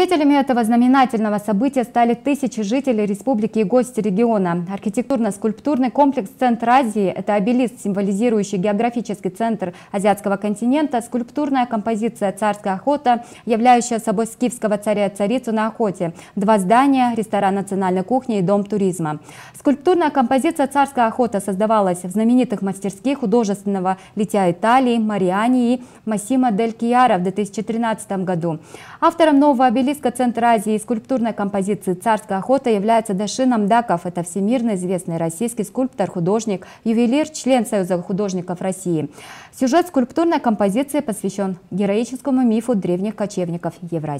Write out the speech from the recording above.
Свидетелями этого знаменательного события стали тысячи жителей республики и гости региона. Архитектурно-скульптурный комплекс «Центр Азии» – это обелиск, символизирующий географический центр азиатского континента, скульптурная композиция «Царская охота», являющая собой скифского царя и царицу на охоте, два здания, ресторан национальной кухни и дом туризма. Скульптурная композиция «Царская охота» создавалась в знаменитых мастерских художественного летя Италии, Мариани и Массима Дель Кьяра в 2013 году. Автором нового обелиска Юнеско Центр Азии и скульптурной композиции «Царская охота» является Дашин Амдаков. Это всемирно известный российский скульптор, художник, ювелир, член Союза художников России. Сюжет скульптурной композиции посвящен героическому мифу древних кочевников Евразии.